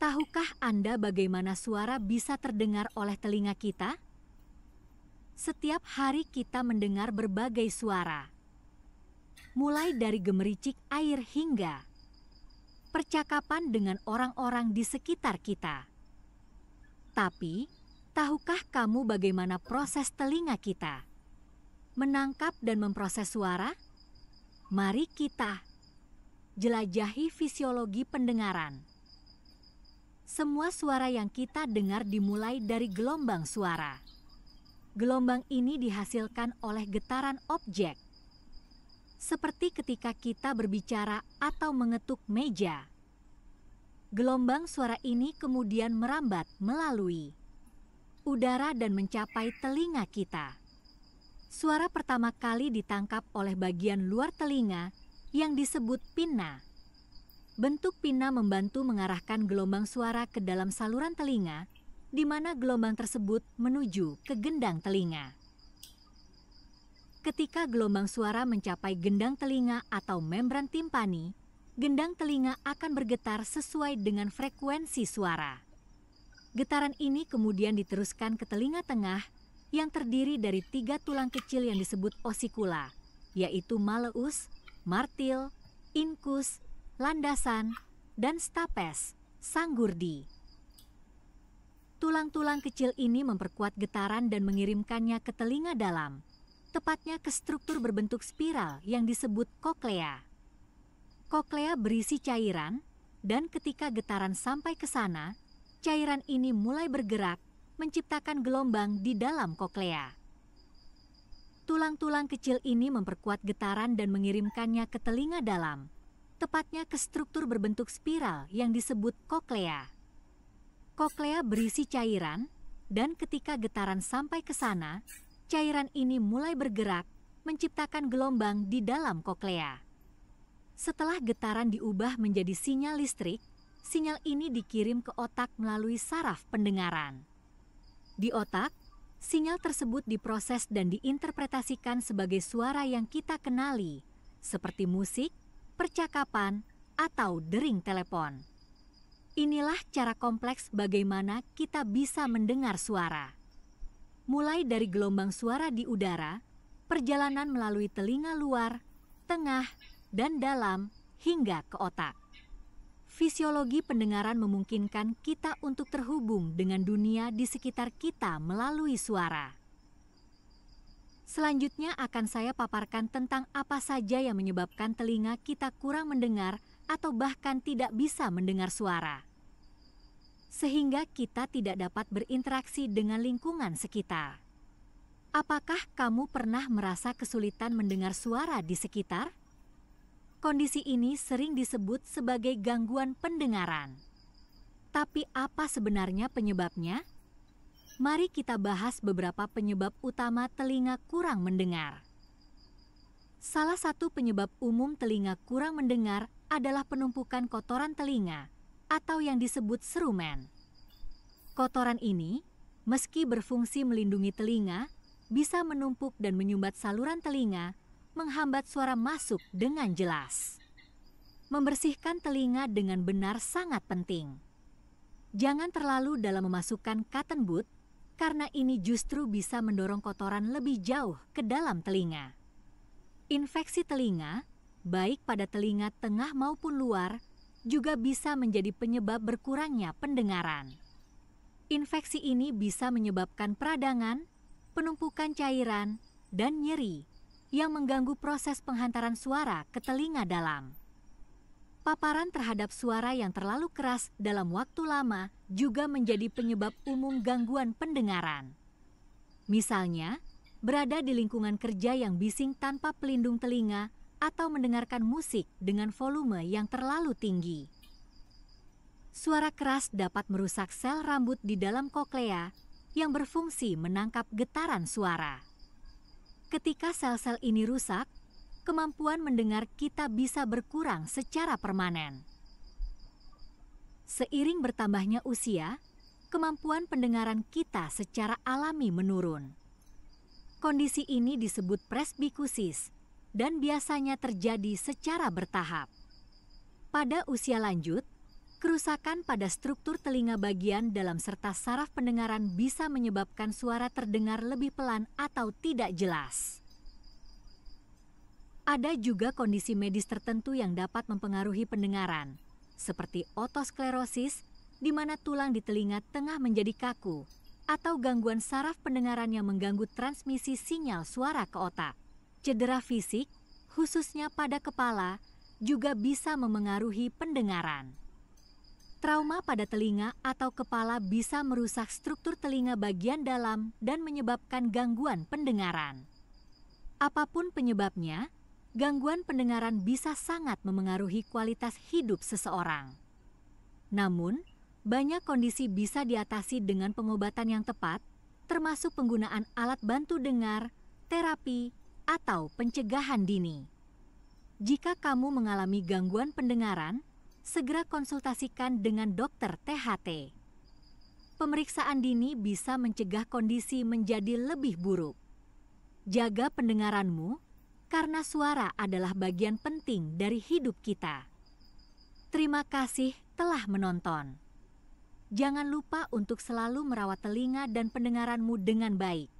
Tahukah Anda bagaimana suara bisa terdengar oleh telinga kita? Setiap hari kita mendengar berbagai suara, mulai dari gemericik air hingga percakapan dengan orang-orang di sekitar kita. Tapi, tahukah kamu bagaimana proses telinga kita? Menangkap dan memproses suara? Mari kita jelajahi fisiologi pendengaran semua suara yang kita dengar dimulai dari gelombang suara. Gelombang ini dihasilkan oleh getaran objek, seperti ketika kita berbicara atau mengetuk meja. Gelombang suara ini kemudian merambat melalui udara dan mencapai telinga kita. Suara pertama kali ditangkap oleh bagian luar telinga yang disebut pinna bentuk pina membantu mengarahkan gelombang suara ke dalam saluran telinga, di mana gelombang tersebut menuju ke gendang telinga. Ketika gelombang suara mencapai gendang telinga atau membran timpani, gendang telinga akan bergetar sesuai dengan frekuensi suara. Getaran ini kemudian diteruskan ke telinga tengah yang terdiri dari tiga tulang kecil yang disebut osikula, yaitu maleus, martil, incus, landasan, dan stapes, sanggurdi. Tulang-tulang kecil ini memperkuat getaran dan mengirimkannya ke telinga dalam, tepatnya ke struktur berbentuk spiral yang disebut koklea. Koklea berisi cairan, dan ketika getaran sampai ke sana, cairan ini mulai bergerak, menciptakan gelombang di dalam koklea. Tulang-tulang kecil ini memperkuat getaran dan mengirimkannya ke telinga dalam, tepatnya ke struktur berbentuk spiral yang disebut koklea. Koklea berisi cairan, dan ketika getaran sampai ke sana, cairan ini mulai bergerak, menciptakan gelombang di dalam koklea. Setelah getaran diubah menjadi sinyal listrik, sinyal ini dikirim ke otak melalui saraf pendengaran. Di otak, sinyal tersebut diproses dan diinterpretasikan sebagai suara yang kita kenali, seperti musik, percakapan, atau dering telepon. Inilah cara kompleks bagaimana kita bisa mendengar suara. Mulai dari gelombang suara di udara, perjalanan melalui telinga luar, tengah, dan dalam hingga ke otak. Fisiologi pendengaran memungkinkan kita untuk terhubung dengan dunia di sekitar kita melalui suara. Selanjutnya akan saya paparkan tentang apa saja yang menyebabkan telinga kita kurang mendengar atau bahkan tidak bisa mendengar suara. Sehingga kita tidak dapat berinteraksi dengan lingkungan sekitar. Apakah kamu pernah merasa kesulitan mendengar suara di sekitar? Kondisi ini sering disebut sebagai gangguan pendengaran. Tapi apa sebenarnya penyebabnya? mari kita bahas beberapa penyebab utama telinga kurang mendengar. Salah satu penyebab umum telinga kurang mendengar adalah penumpukan kotoran telinga atau yang disebut serumen. Kotoran ini, meski berfungsi melindungi telinga, bisa menumpuk dan menyumbat saluran telinga, menghambat suara masuk dengan jelas. Membersihkan telinga dengan benar sangat penting. Jangan terlalu dalam memasukkan cotton bud karena ini justru bisa mendorong kotoran lebih jauh ke dalam telinga. Infeksi telinga, baik pada telinga tengah maupun luar, juga bisa menjadi penyebab berkurangnya pendengaran. Infeksi ini bisa menyebabkan peradangan, penumpukan cairan, dan nyeri yang mengganggu proses penghantaran suara ke telinga dalam paparan terhadap suara yang terlalu keras dalam waktu lama juga menjadi penyebab umum gangguan pendengaran. Misalnya, berada di lingkungan kerja yang bising tanpa pelindung telinga atau mendengarkan musik dengan volume yang terlalu tinggi. Suara keras dapat merusak sel rambut di dalam koklea yang berfungsi menangkap getaran suara. Ketika sel-sel ini rusak, kemampuan mendengar kita bisa berkurang secara permanen. Seiring bertambahnya usia, kemampuan pendengaran kita secara alami menurun. Kondisi ini disebut presbikusis dan biasanya terjadi secara bertahap. Pada usia lanjut, kerusakan pada struktur telinga bagian dalam serta saraf pendengaran bisa menyebabkan suara terdengar lebih pelan atau tidak jelas. Ada juga kondisi medis tertentu yang dapat mempengaruhi pendengaran, seperti otosklerosis, di mana tulang di telinga tengah menjadi kaku, atau gangguan saraf pendengaran yang mengganggu transmisi sinyal suara ke otak. Cedera fisik, khususnya pada kepala, juga bisa memengaruhi pendengaran. Trauma pada telinga atau kepala bisa merusak struktur telinga bagian dalam dan menyebabkan gangguan pendengaran. Apapun penyebabnya, gangguan pendengaran bisa sangat memengaruhi kualitas hidup seseorang. Namun, banyak kondisi bisa diatasi dengan pengobatan yang tepat, termasuk penggunaan alat bantu dengar, terapi, atau pencegahan dini. Jika kamu mengalami gangguan pendengaran, segera konsultasikan dengan dokter THT. Pemeriksaan dini bisa mencegah kondisi menjadi lebih buruk. Jaga pendengaranmu karena suara adalah bagian penting dari hidup kita. Terima kasih telah menonton. Jangan lupa untuk selalu merawat telinga dan pendengaranmu dengan baik.